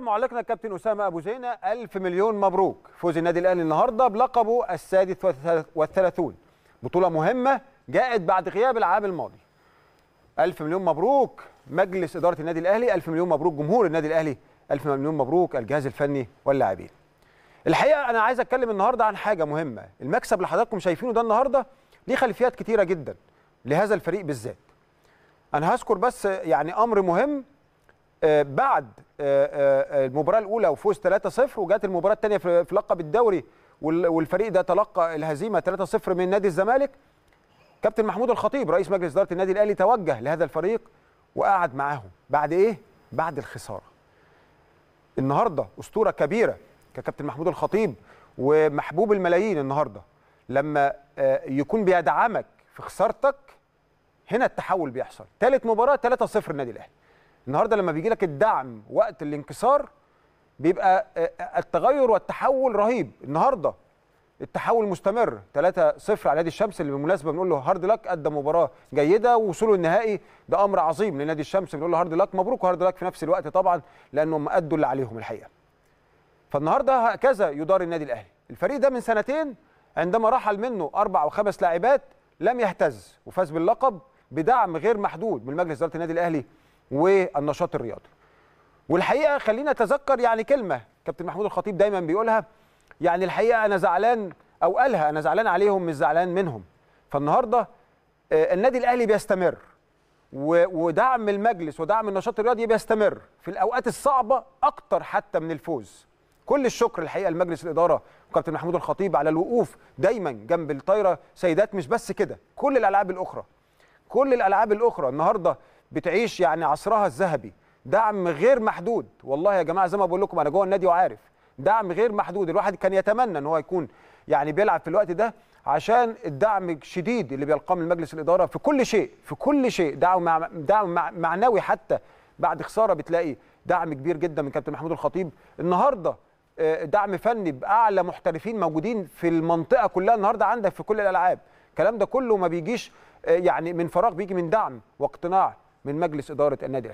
معلقنا الكابتن اسامه ابو زينه الف مليون مبروك فوز النادي الاهلي النهارده بلقبه السادس والثلاثون بطوله مهمه جاءت بعد غياب العام الماضي الف مليون مبروك مجلس اداره النادي الاهلي الف مليون مبروك جمهور النادي الاهلي الف مليون مبروك الجهاز الفني واللاعبين الحقيقه انا عايز اتكلم النهارده عن حاجه مهمه المكسب اللي حضراتكم شايفينه ده النهارده ليه خلفيات كتيره جدا لهذا الفريق بالذات انا هذكر بس يعني امر مهم آه، بعد آه، آه، المباراه الاولى وفوز 3-0 وجت المباراه الثانيه في لقب الدوري والفريق ده تلقى الهزيمه 3-0 من نادي الزمالك كابتن محمود الخطيب رئيس مجلس اداره النادي الاهلي توجه لهذا الفريق وقعد معاهم بعد ايه بعد الخساره النهارده اسطوره كبيره ككابتن محمود الخطيب ومحبوب الملايين النهارده لما يكون بيدعمك في خسارتك هنا التحول بيحصل ثالث مباراه 3-0 النادي الاهلي النهارده لما بيجي لك الدعم وقت الانكسار بيبقى التغير والتحول رهيب النهارده التحول مستمر 3-0 على نادي الشمس اللي بالمناسبه بنقول له هارد لك قدم مباراه جيده ووصوله النهائي ده امر عظيم لنادي الشمس بنقول له هارد لك مبروك هارد لك في نفس الوقت طبعا لانهم ادوا اللي عليهم الحقيقه. فالنهارده هكذا يدار النادي الاهلي، الفريق ده من سنتين عندما رحل منه اربع او خمس لاعبات لم يهتز وفاز باللقب بدعم غير محدود من مجلس اداره النادي الاهلي والنشاط الرياضي والحقيقه خلينا نتذكر يعني كلمه كابتن محمود الخطيب دايما بيقولها يعني الحقيقه انا زعلان او قالها انا زعلان عليهم مش زعلان منهم فالنهارده آه، النادي الاهلي بيستمر ودعم المجلس ودعم النشاط الرياضي بيستمر في الاوقات الصعبه اكتر حتى من الفوز كل الشكر الحقيقه لمجلس الاداره وكابتن محمود الخطيب على الوقوف دايما جنب الطايره سيدات مش بس كده كل الالعاب الاخرى كل الالعاب الاخرى النهارده بتعيش يعني عصرها الذهبي دعم غير محدود والله يا جماعه زي ما بقول لكم انا جوه النادي وعارف دعم غير محدود الواحد كان يتمنى ان هو يكون يعني بيلعب في الوقت ده عشان الدعم الشديد اللي بيلقاه من مجلس الاداره في كل شيء في كل شيء دعم مع دعم مع معنوي حتى بعد خساره بتلاقي دعم كبير جدا من كابتن محمود الخطيب النهارده آه، دعم فني باعلى محترفين موجودين في المنطقه كلها النهارده عندك في كل الالعاب الكلام ده كله ما بيجيش آه، يعني من فراغ بيجي من دعم واقتناع من مجلس إدارة النادي